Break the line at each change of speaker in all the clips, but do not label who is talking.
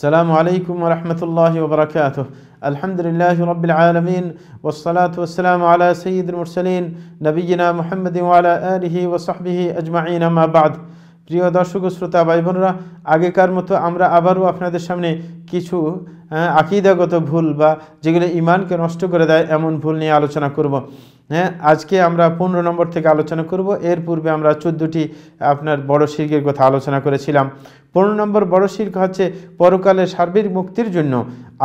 السلام عليكم ورحمة الله وبركاته الحمد لله رب العالمين والصلاة والسلام على سيد المرسلين نبينا محمد وعلى آله وصحبه أجمعين ما بعد প্রিয় দর্শক শ্রোতা ভাই বোনরা আগেকার মতো আমরা আবারও আপনাদের সামনে কিছু হ্যাঁ, আকিদাগত ভুল বা যেগুলো ইমানকে নষ্ট করে দেয় এমন ভুল নিয়ে আলোচনা করব। হ্যাঁ আজকে আমরা পনেরো নম্বর থেকে আলোচনা করব এর পূর্বে আমরা চোদ্দটি আপনার বড় শিল্পের কথা আলোচনা করেছিলাম পনেরো নম্বর বড় শিল্প হচ্ছে পরকালে সার্বিক মুক্তির জন্য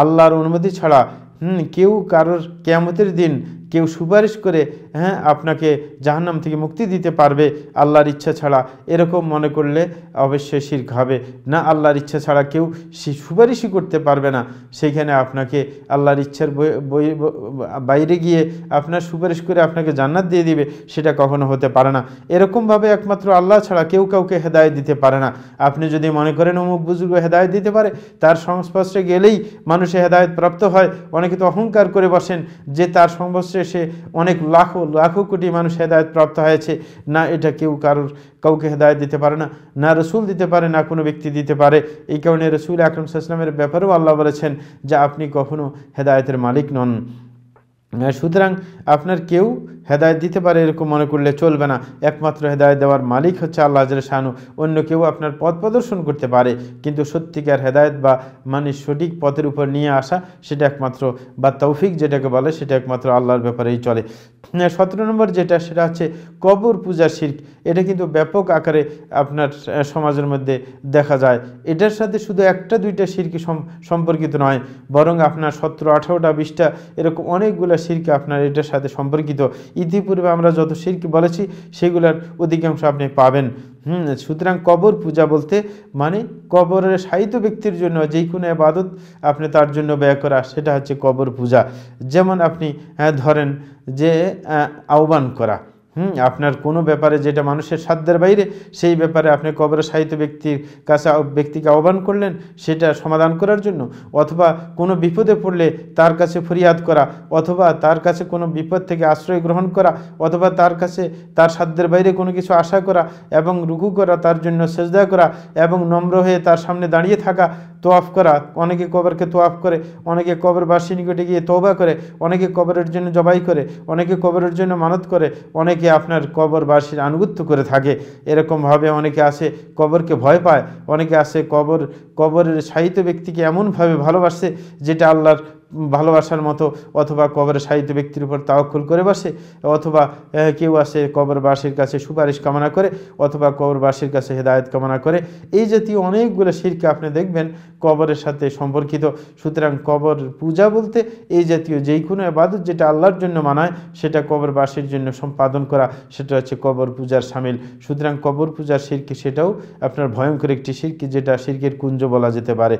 আল্লাহর অনুমতি ছাড়া হুম কেউ কারোর কেয়ামতের দিন কেউ সুপারিশ করে হ্যাঁ আপনাকে জাহান্নাম থেকে মুক্তি দিতে পারবে আল্লাহর ইচ্ছা ছাড়া এরকম মনে করলে অবশ্যই শির্ক হবে না আল্লাহর ইচ্ছা ছাড়া কেউ সুপারিশই করতে পারবে না সেইখানে আপনাকে আল্লাহর ইচ্ছার বাইরে গিয়ে আপনার সুপারিশ করে আপনাকে জান্নাত দিয়ে দিবে সেটা কখনো হতে পারে না এরকমভাবে একমাত্র আল্লাহ ছাড়া কেউ কাউকে হেদায় দিতে পারে না আপনি যদি মনে করেন অমুক বুজুর্গ হেদায়ত দিতে পারে তার সংস্পর্শে গেলেই মানুষে হেদায়ত প্রাপ্ত হয় অনেকে তো অহংকার করে বসেন যে তার সংস্পর্শে শেষে অনেক লাখো লাখো কোটি মানুষ হেদায়ত প্রাপ্ত হয়েছে না এটা কেউ কারোর কাউকে হেদায়ত দিতে পারে না না রসুল দিতে পারে না কোনো ব্যক্তি দিতে পারে এই কারণে রসুল আকরম সাল্লামের ব্যাপারেও আল্লাহ বলেছেন যে আপনি কখনো হেদায়তের মালিক নন সুতরাং আপনার কেউ হেদায়ত দিতে পারে এরকম মনে করলে চলবে না একমাত্র হেদায়ত দেওয়ার মালিক হচ্ছে আল্লাহ শাহানু অন্য কেউ আপনার পথ প্রদর্শন করতে পারে কিন্তু সত্যিকার হেদায়ত বা মানে সঠিক পথের উপর নিয়ে আসা সেটা একমাত্র বা তৌফিক যেটাকে বলে সেটা একমাত্র আল্লাহর ব্যাপারেই চলে হ্যাঁ, সতেরো নম্বর যেটা সেটা হচ্ছে কবর পূজার শির্ক এটা কিন্তু ব্যাপক আকারে আপনার সমাজের মধ্যে দেখা যায় এটার সাথে শুধু একটা দুইটা শিরকি সম্পর্কিত নয় বরং আপনার সতেরো আঠারোটা বিশটা এরকম অনেকগুলো শিরকে আপনার এটার সাথে সম্পর্কিত ইতিপূর্বে আমরা যত শির্ক বলেছি সেগুলোর অধিকাংশ আপনি পাবেন হুম সুতরাং কবর পূজা বলতে মানে কবরের সাহিত্য ব্যক্তির জন্য যে কোনো আবাদত আপনি তার জন্য ব্যয় করা সেটা হচ্ছে কবর পূজা যেমন আপনি হ্যাঁ, ধরেন যে আহ্বান করা হুম আপনার কোনো ব্যাপারে যেটা মানুষের সাধ্যের বাইরে সেই ব্যাপারে আপনি কবর সাহিত্য ব্যক্তির কাছে ব্যক্তিকে আহ্বান করলেন সেটা সমাধান করার জন্য অথবা কোনো বিপদে পড়লে তার কাছে ফরিয়াদ করা অথবা তার কাছে কোনো বিপদ থেকে আশ্রয় গ্রহণ করা অথবা তার কাছে তার সাধ্যের বাইরে কোনো কিছু আশা করা এবং রুকু করা তার জন্য সেজদা করা এবং নম্র হয়ে তার সামনে দাঁড়িয়ে থাকা তোয়াফ করা অনেকে কবরকে তোয়াফ করে অনেকে কবর বাসীর নিকটে গিয়ে তৌবা করে অনেকে কবরের জন্য জবাই করে অনেকে কবরের জন্য মানত করে অনেকে আপনার কবর বাসীর আনুগত্য করে থাকে এরকমভাবে অনেকে আসে কবরকে ভয় পায় অনেকে আসে কবর কবরের সাহিত্য ব্যক্তিকে এমনভাবে ভালোবাসে যেটা আল্লাহর ভালোবাসার মতো অথবা কবরের সাহিত্য ব্যক্তির উপর তাওক্ষুল করে বসে অথবা কেউ আসে কবরবাসীর কাছে সুপারিশ কামনা করে অথবা কবরবাসীর কাছে হেদায়ত কামনা করে এই জাতীয় অনেকগুলো শিরকে আপনি দেখবেন কবরের সাথে সম্পর্কিত সুতরাং কবর পূজা বলতে এই জাতীয় যেই কোনো আবাদত যেটা আল্লাহর জন্য মানায় সেটা কবরবাসীর জন্য সম্পাদন করা সেটা হচ্ছে কবর পূজার সামিল সুতরাং কবর পূজার শিরকে সেটাও আপনার ভয়ঙ্কর একটি শিরকি যেটা শিরকের কুঞ্জ বলা যেতে পারে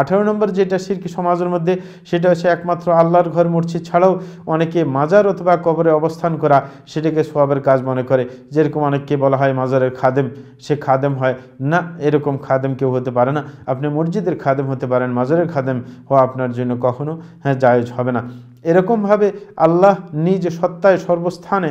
আঠেরো নম্বর যেটা শিরকি সমাজের মধ্যে সেটা হচ্ছে একমাত্র আল্লাহর ঘর মসজিদ ছাড়াও অনেকে মাজার অথবা কবরে অবস্থান করা সেটাকে সোয়াবের কাজ মনে করে যেরকম অনেককে বলা হয় মাজারের খাদেম সে খাদেম হয় না এরকম খাদেম কেউ হতে পারে না আপনি মসজিদের খাদেম হতে পারেন মাজারের খাদেম হওয়া আপনার জন্য কখনো হ্যাঁ জায়জ হবে না এরকমভাবে আল্লাহ নিজ সত্তায় সর্বস্থানে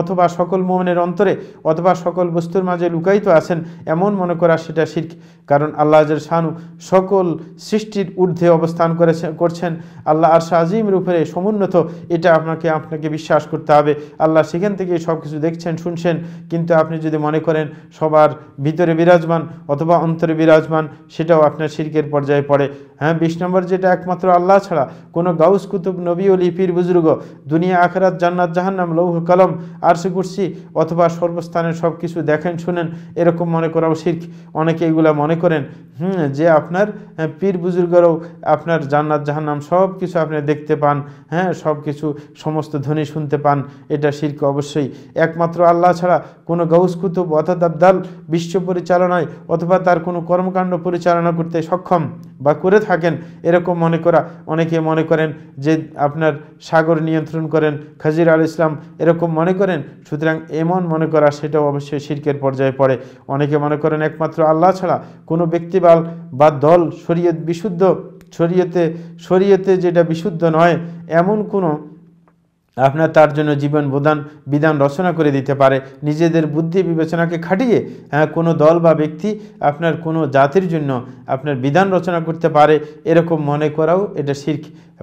অথবা সকল মোহনের অন্তরে অথবা সকল বস্তুর মাঝে লুকায়িত আছেন এমন মনে করা সেটা শির্ক কারণ আল্লাহ শাহানু সকল সৃষ্টির ঊর্ধ্বে অবস্থান করেছে করছেন আল্লাহ আর শাহজিম উপরে সমুন্নত এটা আপনাকে আপনাকে বিশ্বাস করতে হবে আল্লাহ সেখান থেকে সব কিছু দেখছেন শুনছেন কিন্তু আপনি যদি মনে করেন সবার ভিতরে বিরাজমান অথবা অন্তরে বিরাজমান সেটাও আপনার শির্কের পর্যায়ে পড়ে হ্যাঁ বিশ নম্বর যেটা একমাত্র আল্লাহ ছাড়া কোনো গাউস কুতুব নবী ও লিপির বুজুর্গ দুনিয়া আখরাত জান্নাত জাহান্নাম লৌহ কলম আরশি কুর্সি অথবা সর্বস্থানের সব কিছু দেখেন শুনেন এরকম মনে করাও শিখ অনেকে এগুলা মনে করেন হুম যে আপনার হ্যাঁ, পীর বুজুর্গরাও আপনার জান্নাত জাহান্নাম সব কিছু আপনি দেখতে পান হ্যাঁ সব কিছু সমস্ত ধ্বনি শুনতে পান এটা শির্ক অবশ্যই একমাত্র আল্লাহ ছাড়া কোনো গৌস কুতুব অর্থাৎ আবদাল বিশ্ব পরিচালনায় অথবা তার কোনো কর্মকাণ্ড পরিচালনা করতে সক্ষম বা করে থাকেন এরকম মনে করা অনেকে মনে করেন যে আপনার সাগর নিয়ন্ত্রণ করেন খাজির আল ইসলাম এরকম মনে করেন সুতরাং এমন মনে করা সেটাও অবশ্যই শির্কের পর্যায়ে পড়ে অনেকে মনে করেন একমাত্র আল্লাহ ছাড়া কোনো ব্যক্তি বা দল শরীয়ত বিশুদ্ধ শরীয়তে শরীয়তে যেটা বিশুদ্ধ নয় এমন কোনো আপনার তার জন্য জীবন বোধান বিধান রচনা করে দিতে পারে নিজেদের বুদ্ধি বিবেচনাকে খাটিয়ে হ্যাঁ কোনো দল বা ব্যক্তি আপনার কোনো জাতির জন্য আপনার বিধান রচনা করতে পারে এরকম মনে করাও এটা শির্ক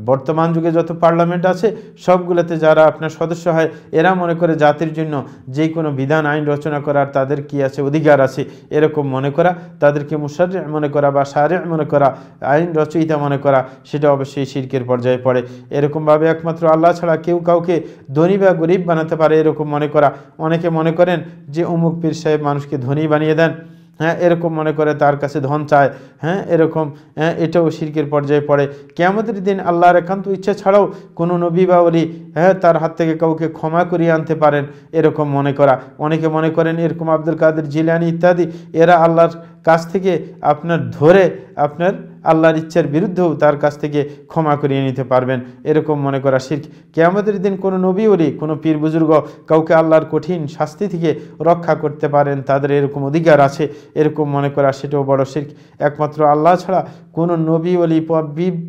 বর্তমান যুগে যত পার্লামেন্ট আছে সবগুলোতে যারা আপনার সদস্য হয় এরা মনে করে জাতির জন্য যে কোনো বিধান আইন রচনা করার তাদের কি আছে অধিকার আছে এরকম মনে করা তাদেরকে মুসার মনে করা বা সারে মনে করা আইন রচয়িতা মনে করা সেটা অবশ্যই শির্কের পর্যায়ে পড়ে এরকমভাবে একমাত্র আল্লাহ ছাড়া কেউ কাউকে ধনী বা গরিব বানাতে পারে এরকম মনে করা অনেকে মনে করেন যে অমুক পীর সাহেব মানুষকে ধনী বানিয়ে দেন হ্যাঁ এরকম মনে করে তার কাছে ধন চায় হ্যাঁ এরকম হ্যাঁ এটাও শির্কের পর্যায়ে পড়ে কেমতের দিন আল্লাহর একান্ত ইচ্ছা ছাড়াও কোনো নবী বা অলি হ্যাঁ তার হাত থেকে কাউকে ক্ষমা করিয়ে আনতে পারেন এরকম মনে করা অনেকে মনে করেন এরকম আব্দুল কাদের জিলানি ইত্যাদি এরা আল্লাহর কাছ থেকে আপনার ধরে আপনার আল্লাহর ইচ্ছার বিরুদ্ধেও তার কাছ থেকে ক্ষমা করিয়ে নিতে পারবেন এরকম মনে করা শির্ক কেয়ামতের দিন কোনো নবী ওলি কোনো পীর বুজুর্গ কাউকে আল্লাহর কঠিন শাস্তি থেকে রক্ষা করতে পারেন তাদের এরকম অধিকার আছে এরকম মনে করা সেটাও বড় শির্ক একমাত্র আল্লাহ ছাড়া কোনো নবী ওলি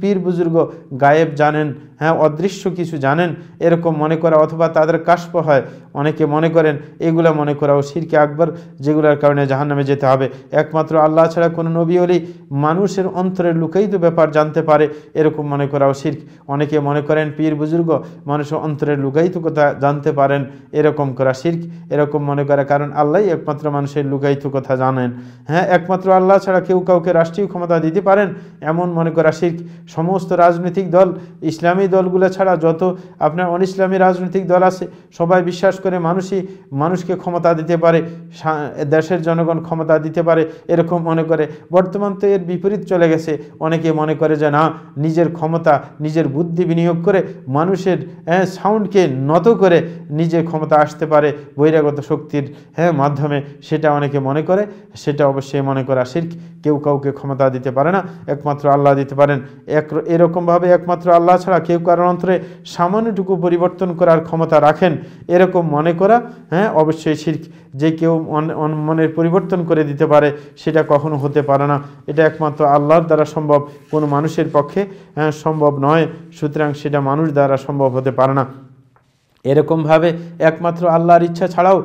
পীর বুজুর্গ গায়েব জানেন হ্যাঁ অদৃশ্য কিছু জানেন এরকম মনে করা অথবা তাদের কাশ্প হয় অনেকে মনে করেন এগুলা মনে করাও শিরকে আকবর যেগুলোর কারণে জাহান্নামে যেতে হবে একমাত্র আল্লাহ ছাড়া কোনো নবী ওলি মানুষের অন্ত অন্তরের লুকেই তো ব্যাপার জানতে পারে এরকম মনে করাও শির্ক অনেকে মনে করেন পীর বুজুর্গ মানুষের অন্তরের লুকাইতো কথা জানতে পারেন এরকম করা শির্ক এরকম মনে করে কারণ আল্লাহ একমাত্র মানুষের লুকায়িত কথা জানেন হ্যাঁ একমাত্র আল্লাহ ছাড়া কেউ কাউকে রাষ্ট্রীয় ক্ষমতা দিতে পারেন এমন মনে করা শির্ক সমস্ত রাজনৈতিক দল ইসলামী দলগুলো ছাড়া যত আপনার অন ইসলামী রাজনৈতিক দল আছে সবাই বিশ্বাস করে মানুষই মানুষকে ক্ষমতা দিতে পারে দেশের জনগণ ক্ষমতা দিতে পারে এরকম মনে করে বর্তমান তো এর বিপরীত চলে গেছে যাচ্ছে অনেকে মনে করে যে না নিজের ক্ষমতা নিজের বুদ্ধি বিনিয়োগ করে মানুষের সাউন্ডকে হ্যাঁ, নত করে নিজের ক্ষমতা আসতে পারে বহিরাগত শক্তির হ্যাঁ মাধ্যমে সেটা অনেকে মনে করে সেটা অবশ্যই মনে করা শির্ক কেউ কাউকে ক্ষমতা দিতে পারে না একমাত্র আল্লাহ দিতে পারেন এক এরকমভাবে একমাত্র আল্লাহ ছাড়া কেউ কারোর অন্তরে সামান্যটুকু পরিবর্তন করার ক্ষমতা রাখেন এরকম মনে করা হ্যাঁ অবশ্যই শির্ক যে কেউ মনের পরিবর্তন করে দিতে পারে সেটা কখনো হতে পারে না এটা একমাত্র আল্লাহর দ্বারা দ্বারা সম্ভব কোনো মানুষের পক্ষে সম্ভব নয় সুতরাং সেটা মানুষ দ্বারা সম্ভব হতে পারে না এরকমভাবে একমাত্র আল্লাহর ইচ্ছা ছাড়াও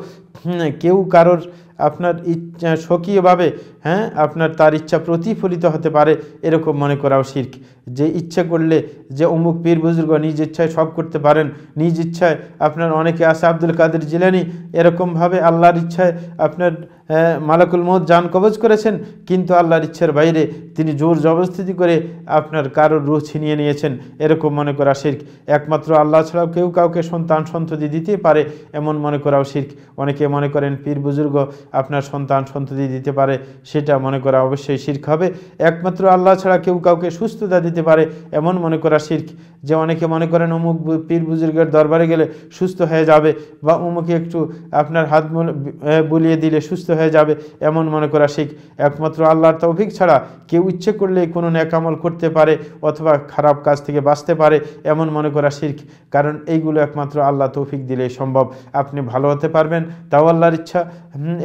কেউ কারোর আপনার ইচ্ছা সকীয়ভাবে হ্যাঁ আপনার তার ইচ্ছা প্রতিফলিত হতে পারে এরকম মনে করাও শির্ক যে ইচ্ছে করলে যে অমুক পীর বুজুর্গ নিজ ইচ্ছায় সব করতে পারেন নিজ ইচ্ছায় আপনার অনেকে আছে আব্দুল কাদের জিলানি এরকমভাবে আল্লাহর ইচ্ছায় আপনার মালাকুল মত যান কবজ করেছেন কিন্তু আল্লাহর ইচ্ছার বাইরে তিনি জোর জবস্থিতি করে আপনার কারোর রুহ ছিনিয়ে নিয়েছেন এরকম মনে করা শির্ক একমাত্র আল্লাহ ছাড়াও কেউ কাউকে সন্তান সন্ততি দিতে পারে এমন মনে করাও শির্ক অনেকে মনে করেন পীর বুজুর্গ আপনার সন্তান সন্ততি দিতে পারে সেটা মনে করা অবশ্যই শির্ক হবে একমাত্র আল্লাহ ছাড়া কেউ কাউকে সুস্থতা দিতে পারে এমন মনে করা শির্ক যে অনেকে মনে করেন অমুক পীর বুজুর্গের দরবারে গেলে সুস্থ হয়ে যাবে বা অমুকে একটু আপনার হাত বুলিয়ে দিলে সুস্থ হয়ে যাবে এমন মনে করা শিখ একমাত্র আল্লাহর তৌফিক ছাড়া কেউ ইচ্ছে করলে কোনো ন্যাকামল করতে পারে অথবা খারাপ কাজ থেকে বাঁচতে পারে এমন মনে করা শির্ক কারণ এইগুলো একমাত্র আল্লাহ তৌফিক দিলে সম্ভব আপনি ভালো হতে পারবেন তাও আল্লাহর ইচ্ছা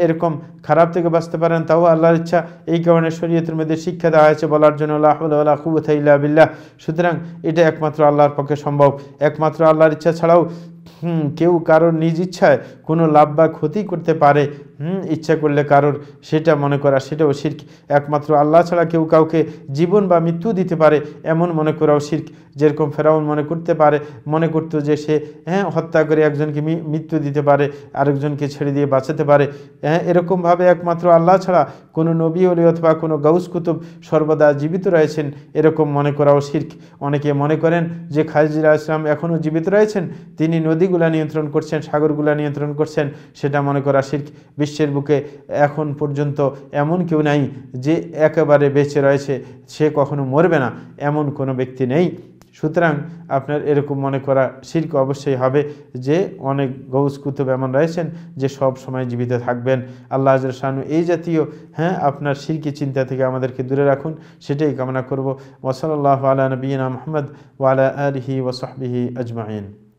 এরকম খারাপ থেকে বাঁচতে পারেন তাও আল্লাহর অনিচ্ছা এই কারণে শরীয়তের মধ্যে শিক্ষা দেওয়া হয়েছে বলার জন্য আল্লাহ বিল্লাহ সুতরাং এটা একমাত্র আল্লাহর পক্ষে সম্ভব একমাত্র আল্লাহর ইচ্ছা ছাড়াও কেউ কারোর নিজ ইচ্ছায় কোনো লাভ বা ক্ষতি করতে পারে হুম ইচ্ছা করলে কারোর সেটা মনে করা সেটাও শির্ক একমাত্র আল্লাহ ছাড়া কেউ কাউকে জীবন বা মৃত্যু দিতে পারে এমন মনে করাও শির্ক যেরকম ফেরাউন মনে করতে পারে মনে করতো যে সে হ্যাঁ হত্যা করে একজনকে মৃত্যু দিতে পারে আরেকজনকে ছেড়ে দিয়ে বাঁচাতে পারে হ্যাঁ এরকমভাবে একমাত্র আল্লাহ ছাড়া কোনো নবী অলি অথবা কোনো গাউস কুতুব সর্বদা জীবিত রয়েছেন এরকম মনে করাও শির্ক অনেকে মনে করেন যে খাজিরা ইসলাম এখনও জীবিত রয়েছেন তিনি নদীগুলা নিয়ন্ত্রণ করছেন সাগরগুলা নিয়ন্ত্রণ করছেন সেটা মনে করা শির্ক বিশ্বের বুকে এখন পর্যন্ত এমন কেউ নাই যে একেবারে বেঁচে রয়েছে সে কখনো মরবে না এমন কোনো ব্যক্তি নেই সুতরাং আপনার এরকম মনে করা শির্ক অবশ্যই হবে যে অনেক গৌস কুতুব এমন রয়েছেন যে সব সময় জীবিত থাকবেন আল্লাহ আজর শাহানু এই জাতীয় হ্যাঁ আপনার শিরকি চিন্তা থেকে আমাদেরকে দূরে রাখুন সেটাই কামনা করবো ওসলাল্লাহ আলা নবীনা মোহাম্মদ ওয়ালা আলহি ওসহবিহি আজমাইন